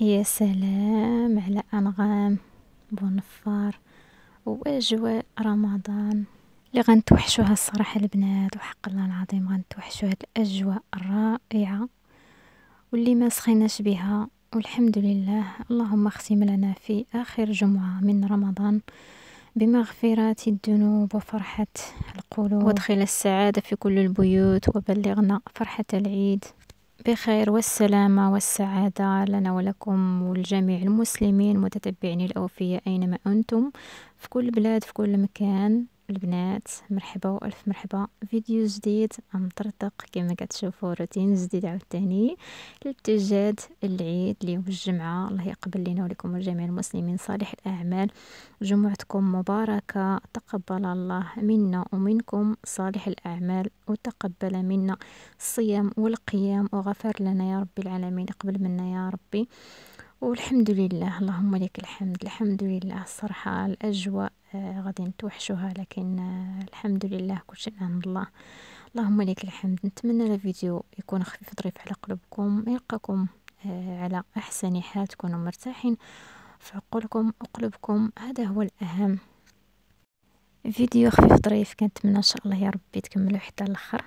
يا سلام على أنغام بونفار وأجواء رمضان اللي غنتوحشوها الصراحة البنات وحق الله العظيم غنتوحشوا هاد الأجواء الرائعة واللي ما سخيناش بها والحمد لله اللهم اختم لنا في آخر جمعة من رمضان بمغفرات الذنوب وفرحة القلوب وادخل السعادة في كل البيوت وبلغنا فرحة العيد بخير والسلامة والسعادة لنا ولكم ولجميع المسلمين متتبعين الأوفياء أينما أنتم في كل بلاد في كل مكان البنات مرحبا والف مرحبا فيديو جديد مطرطق كما كتشوفوا روتين جديد عاوتاني لتجاد العيد اليوم الجمعه الله يقبل لنا ولكم وجميع المسلمين صالح الاعمال جمعتكم مباركه تقبل الله منا ومنكم صالح الاعمال وتقبل منا الصيام والقيام وغفر لنا يا رب العالمين اقبل منا يا ربي والحمد لله اللهم لك الحمد الحمد لله الصراحة الأجواء آه، غادي نتوحشوها لكن آه، الحمد لله كلشي عند الله اللهم لك الحمد نتمنى الفيديو يكون خفيف ظريف على قلوبكم يلقاكم آه، على أحسن حال تكونوا مرتاحين في عقولكم وقلوبكم هذا هو الأهم فيديو خفيف ظريف كنتمنى إن شاء الله يا ربي تكملوا حتى الآخر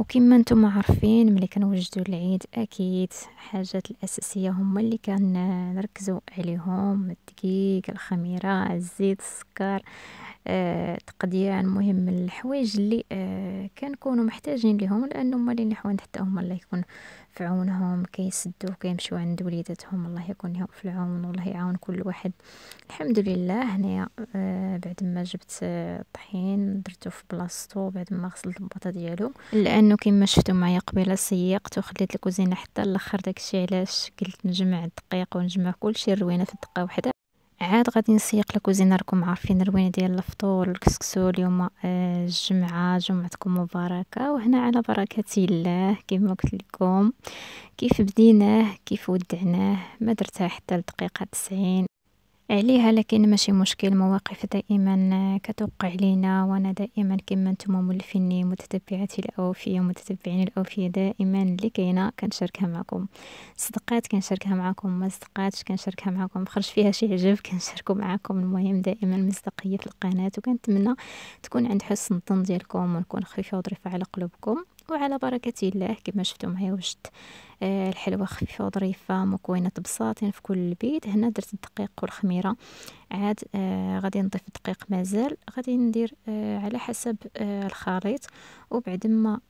وكما نتوما عارفين ملي كنوجدوا العيد اكيد الحاجات الاساسيه هما اللي كنركزوا عليهم الدقيق الخميره الزيت السكر آه، تقضية عن مهم الحوايج اللي آه، كنكونوا محتاجين لهم لانه هما اللي نحوان حتى هما الله يكون في عونهم كيسدوا كيمشيو عند وليداتهم الله يكون لهم في العون والله يعاون كل واحد الحمد لله هنايا آه، بعد ما جبت الطحين درته في بلاصتو بعد ما غسلت البطاطا ديالو لانه كما شفتوا معايا قبيله سيقت وخليت الكوزينه حتى الاخر داكشي علاش قلت نجمع الدقيق ونجمع كلشي روينه في الدقه واحده عاد غادي نسيق الكوزينه راكم عارفين الروينه ديال الفطور الكسكسو اليوم آه، الجمعه جمعتكم مباركه وهنا على بركه الله كما قلت لكم كيف بديناه كيف ودعناه ما درتها حتى لدقيقه 90 عليها لكن ماشي مشكل مواقف دائما آه، كتوقع لينا وانا دائما كما نتوما مولفيني متتبعاتي الاوفيه ومتتبعين الاوفيه دائما اللي كاينه كنشاركها معكم صدقات كنشاركها معكم ما صدقاتش كنشاركها معكم خرج فيها شي عجب كنشاركو معكم المهم دائما مصداقية في القناه وكنتمنى تكون عند حسن الظن ديالكم ونكون خفيفه وظريفه على قلوبكم وعلى بركه الله كما شفتوا معايا وجدت آه، الحلوى خفيفة وظريفة مكونة بساط في كل بيت هنا درت الدقيق والخميرة عاد آه، غادي نضيف الدقيق مازال غادي ندير آه، على حسب الخليط وبعد ما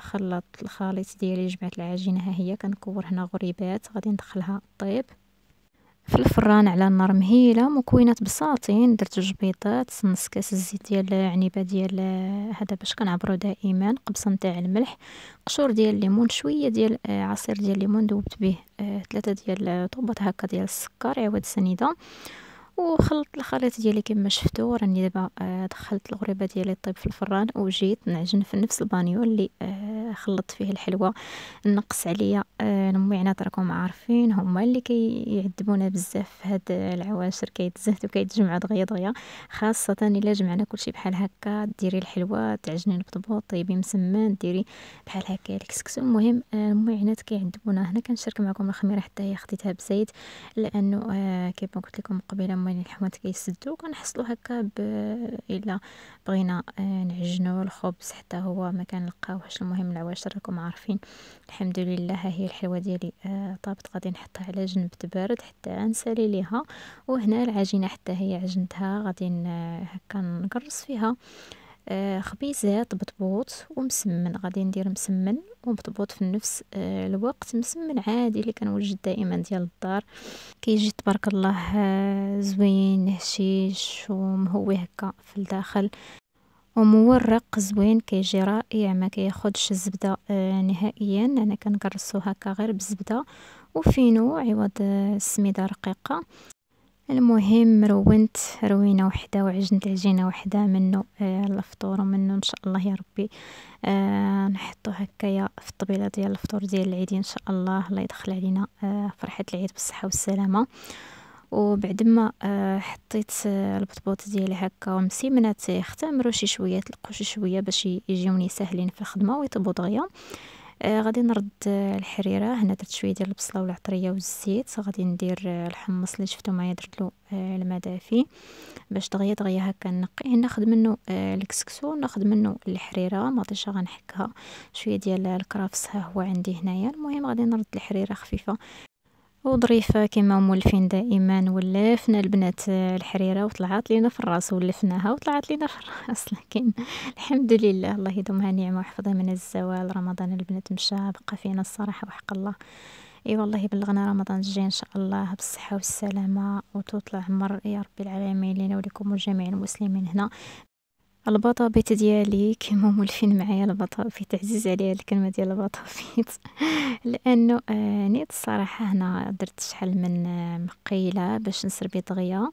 خلطت الخليط ديالي جمعت العجينة ها هي كنكور هنا غريبات غادي ندخلها طيب في الفران على نار مهيلة مكونات بساطين درت جوج بيضات نص كاس الزيت ديال عنيبه ديال هذا باش كنعبرو دائما قبصه نتاع الملح قشور ديال الليمون شويه ديال آه، عصير ديال الليمون ذوبت به آه، ثلاثه ديال آه، طوبات هكا ديال السكر عواد سنيده وخلطت الخليط ديالي كما شفتو راني دابا آه، دخلت الغريبه ديالي طيب في الفران وجيت نعجن في نفس البانيو اللي آه، خلطت فيه الحلوه نقص عليا آه، نمي عناد راكم عارفين هما اللي كيعذبونا بزاف في هاد العواشر كيتزهدوا كيتجمعوا دغيا دغيا خاصه الا جمعنا كلشي بحال هكا ديري الحلوه تعجني البطبوط طيبي مسمن ديري بحال هكا الكسكسو المهم نمي عناد كيعذبونا هنا كنشارك معكم الخميره حتى هي خديتها بزيت لانه كيف قلت لكم قبيله هما الحوانت كيسدو كنحصلو هكا ب الا بغينا آه، نعجنو الخبز حتى هو ما كنلقاوهش المهم العواشر راكم عارفين الحمد لله ها هي الحلوه ديالي آه، طابت غادي نحطها على جنب تبرد حتى نسالي ليها وهنا العجينه حتى هي عجنتها غادي هكا نقرص فيها آه، خبيزات بطبوط ومسمن غادي ندير مسمن ومطبوط في نفس آه، الوقت مسمن عادي اللي كنوجد دائما ديال الدار كيجي تبارك الله آه، زوين هشيش ومهوي هكا في الداخل ومورق زوين كيجي رائع ما كياخدش الزبده نهائيا انا كنكرسو هكا غير بالزبده وفينو عوض السميده رقيقه المهم رونت روينة وحدة وعجنت عجينة وحدة منو آه الفطور ومنو ان شاء الله يا ربي آه نحطو هكايا في الطبيله ديال الفطور ديال العيد ان شاء الله الله يدخل علينا آه فرحه العيد بالصحه والسلامه وبعد ما آه حطيت آه البطبوط ديالي هكا ومسيمنات يختمروا شي شويه تلقوا شي شويه باش يجيوني ساهلين في الخدمه ويطيبوا دغيا آه غادي نرد آه، الحريره هنا درت شويه ديال البصله والعطريه والزيت غادي ندير الحمص آه، اللي شفتو معايا درت له آه، الماء دافي باش دغيا دغيا هكا نقيه ناخذ منه الكسكسو ناخذ منه الحريره مطيشه غنحكها شويه ديال الكرافس ها هو عندي هنايا المهم غادي نرد الحريره خفيفه وظريف كما مولفين دائما ولفنا البنات الحريره وطلعت لينا في الراس ولفناها وطلعت لينا في الراس لكن الحمد لله الله يدومها نعمه ويحفظها من الزوال رمضان البنات مشى بقى فينا الصراحه وحق الله اي والله بلغنا رمضان الجاي ان شاء الله بالصحه والسلامه وتطلع عمر يا رب العالمين لنا ولكم ولجميع المسلمين هنا البطابيت ديالي كيما مولفين معايا البطابيت عزيز عليا الكلمه ديال البطابيت لانه آه نيت الصراحه هنا درت شحال من آه، مقيله باش نسربي دغيا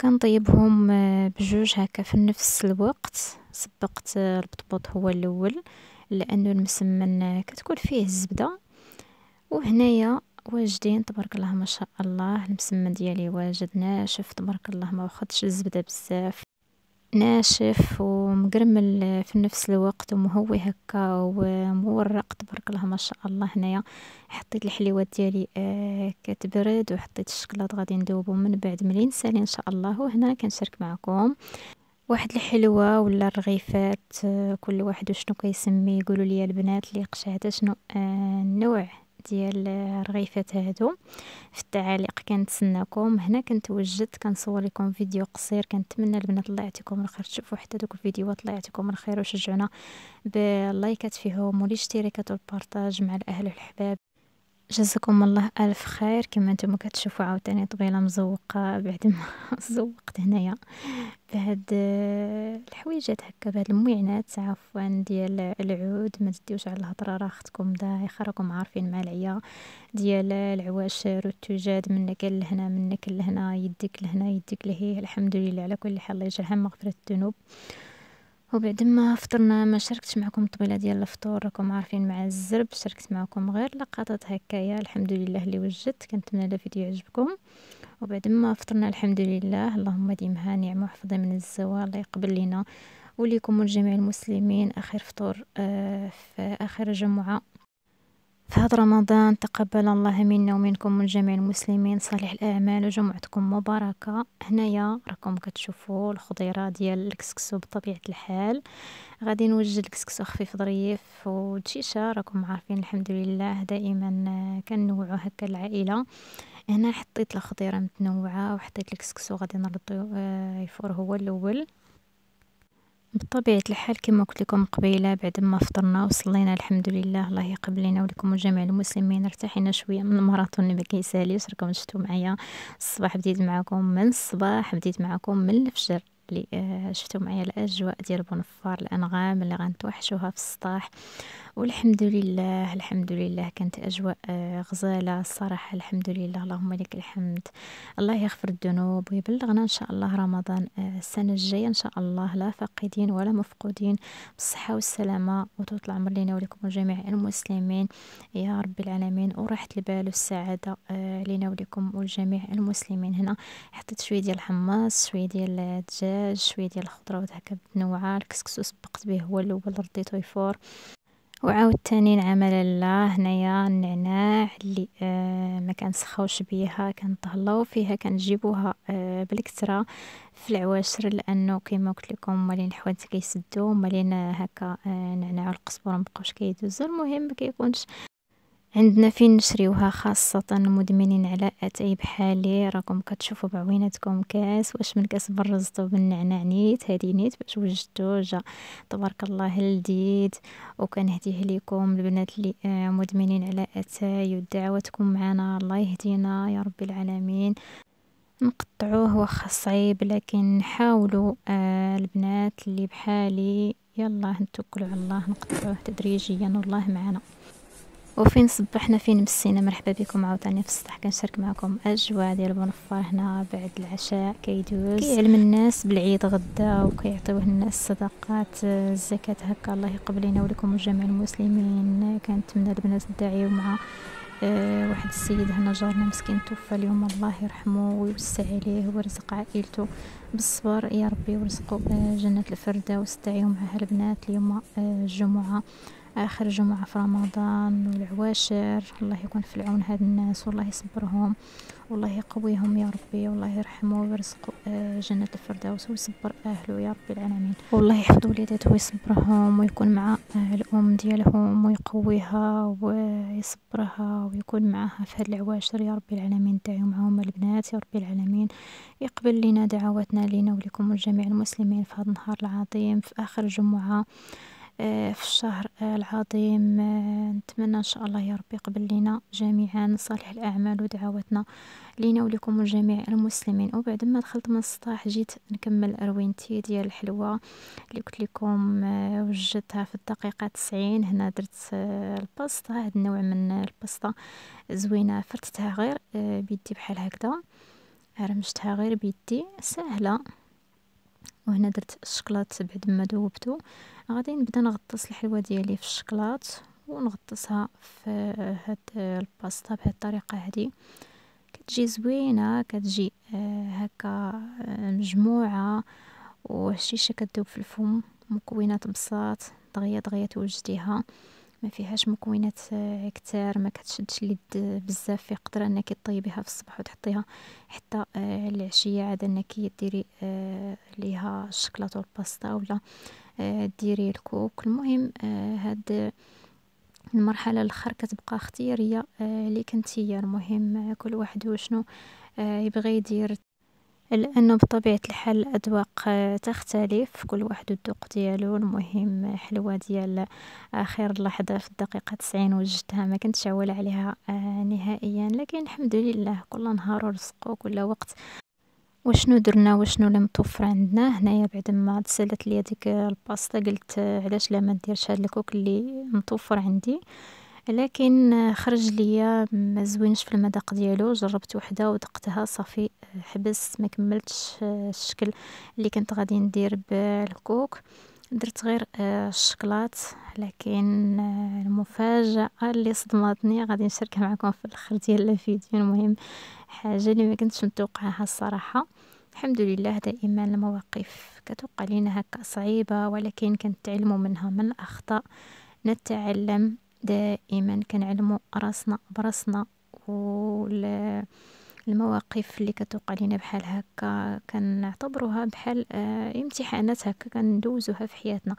كنطيبهم آه، بجوج هكا في نفس الوقت سبقت آه، البطبوط هو الاول لانه المسمن كتكون فيه الزبده وهنايا واجدين تبارك الله ما شاء الله المسمن ديالي واجد ناشف تبارك الله ما واخدش الزبده بزاف ناشف ومقرمل في نفس الوقت ومهوي هكا ومورق تبارك الله ما شاء الله هنايا حطيت الحليوات ديالي آه كتبرد وحطيت الشكلاط غادي ندوبو من بعد ملي نسالي ان شاء الله وهنا كنشارك معكم واحد الحلوه ولا الرغيفات آه، كل واحد وشنو كيسمي يقولوا لي البنات اللي قشعته شنو النوع آه، ديال الرغيفات هادو في التعاليق كنتسناكم هنا كنتوجد كنصور لكم فيديو قصير كنتمنى البنات الله يعطيكم الخير تشوفوا حتى دوك الفيديوهات الله يعطيكم الخير وشجعونا باللايكات فيهم والاشتراكات والبارطاج مع الاهل والحباب جزاكم الله الف خير كما نتوما كتشوفوا عاوتاني طويله مزوقه بعد ما زوقت هنايا بهاد آه، الحويجات هكا بهاد الميعنات عفوا ديال العود ما تديوش على الهضره راه اختكم دايخه راكم عارفين مع العيا ديال العواشر والتجاد منك لهنا منك لهنا يديك لهنا يديك لهيه الحمد لله على كل حال الله يجعلها مغفره الذنوب وبعد ما فطرنا ما شاركتش معكم الطبيله ديال الفطور راكم عارفين مع الزرب شاركت معكم غير لقطات هكايا الحمد لله اللي وجدت كنتمنى الفيديو يعجبكم وبعد ما فطرنا الحمد لله اللهم ديمها نعمه وحفظه من الزوال الله يقبل لينا وليكم ولجميع المسلمين اخر فطور آه في اخر جمعه هذا رمضان تقبل الله منا ومنكم من جميع المسلمين صالح الأعمال وجمعتكم مباركة هنايا راكم كتشوفوا الخضيرة ديال الكسكسو بطبيعة الحال غادي نوجد الكسكسو خفيف ظريف وتشيشه راكم عارفين الحمد لله دائما كنوعو هكا العائلة هنا حطيت الخضيرة متنوعة وحطيت الكسكسو غادي نردو آه، يفور هو الأول بطبيعة الحال كما قلت لكم قبيله بعد ما فطرنا وصلينا الحمد لله الله يقبل ولكم وجميع المسلمين ارتاحنا شويه من الماراثون اللي ما كيساليش راكم شفتوا معايا الصباح بديت معكم من الصباح بديت معكم من الفجر اللي آه، شفتوا معايا الاجواء ديال بونفار الانغام اللي غنتوحشوها في السطاح والحمد لله الحمد لله كانت اجواء آه، غزاله الصراحه الحمد لله اللهم لك الحمد الله يغفر الذنوب ويبلغنا ان شاء الله رمضان آه، السنه الجايه ان شاء الله لا فاقدين ولا مفقودين بالصحه والسلامه وطول العمر لنا ولكم وجميع المسلمين يا رب العالمين وراحه البال والسعاده لنا ولكم ولجميع المسلمين هنا حطيت شويه ديال الحمص شويه ديال الدجاج الدجاج شويه ديال الخضروات هكا متنوعه الكسكسو سبقت به هو الاول رديته يفور وعاود ثاني نعمل لا هنايا النعناع اللي آه ما كنسخوش بيها كنطهلو فيها كنجيبوها آه بالكثره في العواشر لانه كما قلت لكم مالين الحوانت كيسدو مالين هكا آه نعناع والقزبر مبقاوش كيدوزو المهم ما كيكونش عندنا فين نشريوها خاصة مدمنين على أتاي بحالي راكم كتشوفوا بعويناتكم كاس واش من كاس برزتو بالنعناع نيت هادي نيت باش وجدتو جا تبارك الله وكان هديه ليكم البنات اللي آه، مدمنين على أتاي ودعوتكم معنا الله يهدينا يا رب العالمين نقطعوه واخا صعيب لكن حاولوا آه، البنات اللي بحالي يلا نتوكلوا على الله نقطعوه تدريجيا والله معنا وفين صبحنا فين مسينا مرحبا بكم عاوتاني في السطح كنشارك معكم اجواء ديال بونفار هنا بعد العشاء كيدوز كيعلم الناس بالعيد غدا وكيعطيوه الناس صدقات الزكاه هكا الله يقبل لنا ولكم وجميع المسلمين كنتمنى البنات الداعيه ومع آه، واحد السيد هنا جارنا مسكين توفى اليوم الله يرحمه ويوسع عليه ويرزق عائلته بالصبر يا ربي ورزقه آه، جنة الفردوس دعيو معها البنات اليوم الجمعة آه، آخر جمعة في رمضان والعواشر الله يكون في العون هاد الناس والله يصبرهم والله يقويهم يا ربي والله يرحمه ويرزق آه، جنة الفردوس ويصبر أهله يا ربي العالمين والله يحفظ وليداته ويصبرهم ويكون مع آه، الأم ديالهم ويقويها ويصبرها ويكون معها في هاد العواشر يا ربي العالمين دعيو معهم البنات يا ربي العالمين يقبل لنا دعواتنا لنا ولكم ولجميع المسلمين في هذا النهار العظيم في آخر جمعة آه، في الشهر آه، العظيم آه، نتمنى إن شاء الله يا ربي يقبل لنا جميعا صالح الأعمال ودعواتنا لينا ولكم وجميع المسلمين وبعد ما دخلت من السطاح جيت نكمل أروينتي ديال الحلوى اللي قلت لكم وجدتها في الدقيقة 90 هنا درت الباستا هذا النوع من الباستا زوينة فرتتها غير بيدي بحال هكذا رمشتها غير بيدي سهله وهنا درت الشكلاط بعد ما ذوبته غادي نبدا نغطس الحلوه ديالي في الشكلاط ونغطسها في هاد الباستا بهاد الطريقه هذه كتجي زوينه كتجي آه، هكا آه، مجموعه وهشيشه كتذوب في الفم مكونات بساط دغيا دغيا توجديها ما فيهاش مكونات آه، كتار ما كتشدش اليد آه، بزاف يقدر انك طيبيها في الصباح وتحطيها حتى آه، العشيه عاد انك ديري ليها الشكلاط والباستا ولا ديري الكوك المهم هاد المرحله الاخر كتبقى اختياريه ليك كنتي المهم كل واحد وشنو يبغي يدير لأنه بطبيعة الحال الأذواق آه، تختلف كل واحد الذوق ديالو المهم حلوة ديال آخر آه، لحظة في الدقيقة 90 وجدتها ما كنتش عول عليها آه، نهائيا لكن الحمد لله كل نهار ورزقه كل وقت وشنو درنا وشنو اللي متوفر عندنا هنايا بعد ما تسالت لي ديك الباستا قلت علاش لا ما نديرش هاد الكوك اللي متوفر عندي لكن خرج ليا ما زوينش في المذاق ديالو جربت وحده ودقتها صافي حبس ما كملتش الشكل اللي كنت غادي ندير بالكوك درت غير الشكلاط لكن المفاجاه اللي صدمتني غادي نشاركها معكم في الاخر ديال الفيديو المهم حاجه اللي ما كنتش متوقعها الصراحه الحمد لله دائما المواقف كتوقع لينا هكا صعيبه ولكن كنتعلموا منها من الاخطاء نتعلم دائما كنعلمو راسنا براسنا وال المواقف اللي كتوقع لينا بحال هكا كنعتبروها بحال آه امتحانات هكا كندوزوها في حياتنا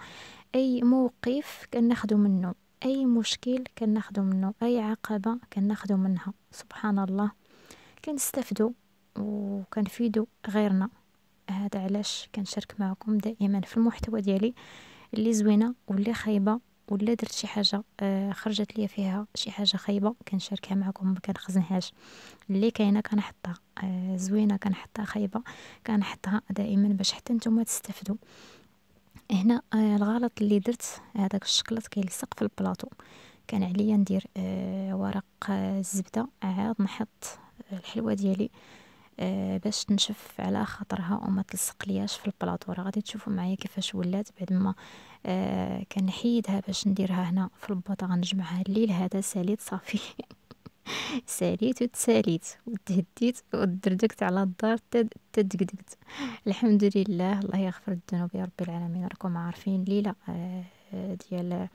اي موقف كناخدو منه اي مشكل كناخدو منه اي عقبه كناخدو منها سبحان الله كنستافدو وكنفيدو غيرنا هذا علاش كنشارك معكم دائما في المحتوى ديالي اللي زوينه واللي خايبه ولا درت شي حاجه آه، خرجت ليا فيها شي حاجه خايبه كنشاركها معكم ما كنخزنهاش اللي كاينه كنحطها آه، زوينه كنحطها خايبه كنحطها دائما باش حتى نتوما تستافدوا هنا آه، الغلط اللي درت هذاك الشكلاط كيلصق في البلاطو كان عليا ندير ورق الزبده عاد نحط الحلوه ديالي آه، باش تنشف على خاطرها وما لياش في راه غادي تشوفوا معايا كيفاش ولات بعد ما آه، كنحيدها باش نديرها هنا في البوطه غنجمعها الليل هذا ساليت صافي ساليت وتساليت وتهديت ودردكت على الدار تدقدقت الحمد لله الله يغفر الذنوب يا رب العالمين راكم عارفين ليله أه, آه، ديال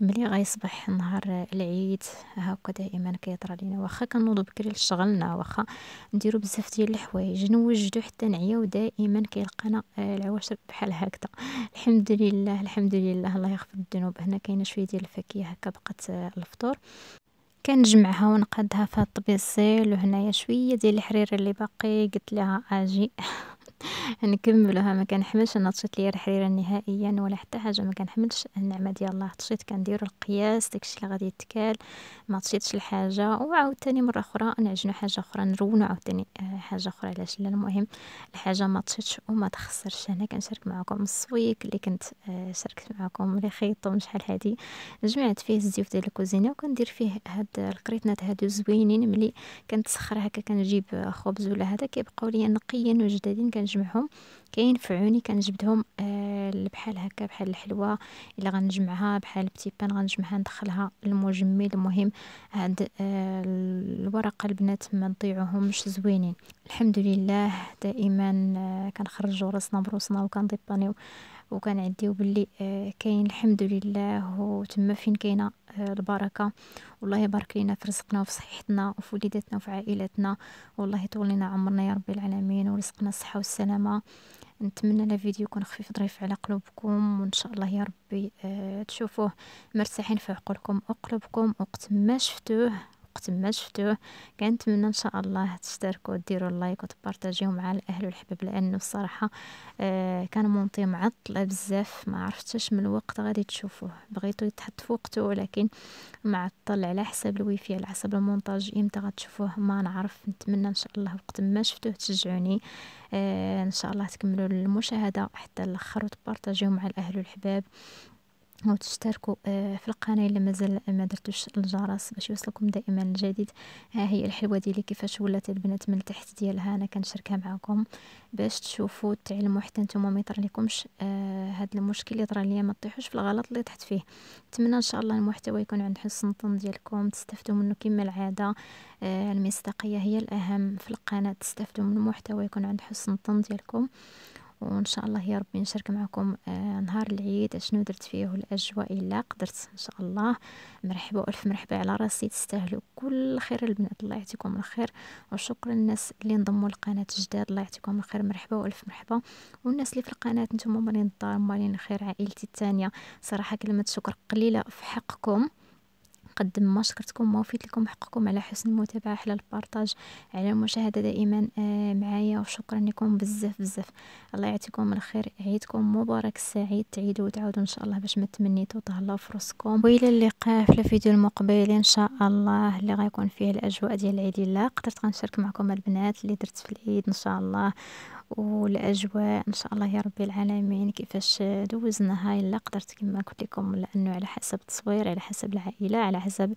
ملي غيصبح نهار العيد هاكا دائما كيطرى لينا واخا كنوضو بكري لشغلنا واخا نديرو بزاف ديال الحوايج نوجدو حتى نعياو دائما كيلقانا العواشر بحال هكذا الحمد لله الحمد لله الله يغفر الذنوب هنا كاينه شويه ديال الفاكهه هكا بقات الفطور كنجمعها ونقادها في الطبيصيل وهنايا شويه ديال الحرير اللي باقي قلت لها اجي نكملوها ما كنحملش انا طشيت ليا الحريره نهائيا ولا حتى حاجه ما حملش النعمه ديال الله كان دير القياس داكشي اللي غادي يتكال ما طشيتش الحاجه وعاوتاني مره اخرى نعجنو حاجه اخرى نرونو عاوتاني آه، حاجه اخرى علاش لا المهم الحاجه ما طشيتش وما تخسرش انا كنشارك معكم السويك اللي كنت آه، شاركت معكم اللي خيطو من شحال هادي جمعت فيه الزيوف ديال الكوزينه وكندير فيه هاد القريطنات هادو زوينين ملي كنتسخر هكا كنجيب خبز ولا هذا كيبقاو ليا نقيين وجدادين كنجمعهم كينفعوني كنجبدهم آه، بحال هكا بحال الحلوى الا غنجمعها بحال بتي بان غنجمعها ندخلها المجمد المهم هاد آه، الورقه البنات ما نضيعوهمش زوينين الحمد لله دائما آه، كنخرجوا راسنا بروسنا وكنضيبانيو وكنعديو وبلي آه، كاين الحمد لله وتما فين كاينه آه، البركه والله يبارك لينا في رزقنا وفي صحتنا وفي وليداتنا وفي عائلتنا والله يطول لنا عمرنا يا رب العالمين ورزقنا الصحه والسلامه نتمنى لا فيديو يكون خفيف ظريف على قلوبكم وان شاء الله يا ربي آه، تشوفوه مرتاحين في عقولكم وقلوبكم وقت ما شفتوه وقت ما شفتوه كنتمنى ان شاء الله تشتركوا وديروا اللايك وتبارطاجيو مع الاهل والحباب لانه الصراحه آه كان مونطي معطل بزاف ما عرفتش من الوقت غادي تشوفوه بغيتو يتحط في وقته ولكن معطل على حساب الويفي على حساب المونتاج امتى غتشوفوه ما نعرف نتمنى ان شاء الله وقت ما شفتوه تشجعوني آه ان شاء الله تكملوا المشاهده حتى الاخر وتبارطاجيو مع الاهل والحباب أو تشتركوا آه، في القناة اللي مازال ما درتوش الجرس باش يوصلكم دائما الجديد ها آه، هي الحلوة ديالي كيفاش ولات البنات من التحت ديالها أنا كنشاركها معكم باش تشوفوا تعلموا حتى نتوما ما يطر لكمش هذا آه، المشكل اللي طرا ليا ما تطيحوش في الغلط اللي طحت فيه نتمنى ان شاء الله المحتوى يكون عند حسن الظن ديالكم تستافدوا منه كما العاده المصداقيه هي الاهم في القناه تستافدوا من المحتوى يكون عند حسن الظن ديالكم وان شاء الله يا ربي نشارك معكم آه، نهار العيد شنو درت فيه والاجواء الا قدرت ان شاء الله مرحبا والف مرحبا على راسي تستاهلوا كل خير البنات الله يعطيكم الخير وشكرا الناس اللي انضموا لقناه جداد الله يعطيكم الخير مرحبا والف مرحبا والناس اللي في القناه نتوما مالين الدار مالين الخير عائلتي الثانيه صراحه كلمه شكر قليله في حقكم قدم ما شكرتكم ما وفيت لكم حقكم على حسن المتابعه على البارطاج على المشاهده دائما آه، معايا وشكرا لكم بزاف بزاف الله يعطيكم الخير عيدكم مبارك سعيد تعيدوا وتعودوا ان شاء الله باش ما تمنيتوا تهلاو في راسكم والى اللقاء في الفيديو المقبل ان شاء الله اللي غيكون فيه الاجواء ديال العيد الله قدرت غنشارك معكم البنات اللي درت في العيد ان شاء الله والاجواء ان شاء الله يا ربي العالمين كيفاش دوزنا هاي لا قدرت كما قلت لكم لانه على حسب التصوير على حسب العائله على حسب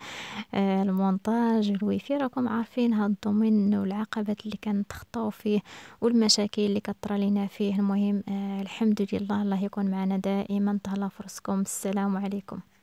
آه، المونتاج الويفي راكم عارفين هاد الدومين والعقبات اللي كنتخطاو فيه والمشاكل اللي كطرى لينا فيه المهم آه، الحمد لله الله يكون معنا دائما تهلا فرصكم السلام عليكم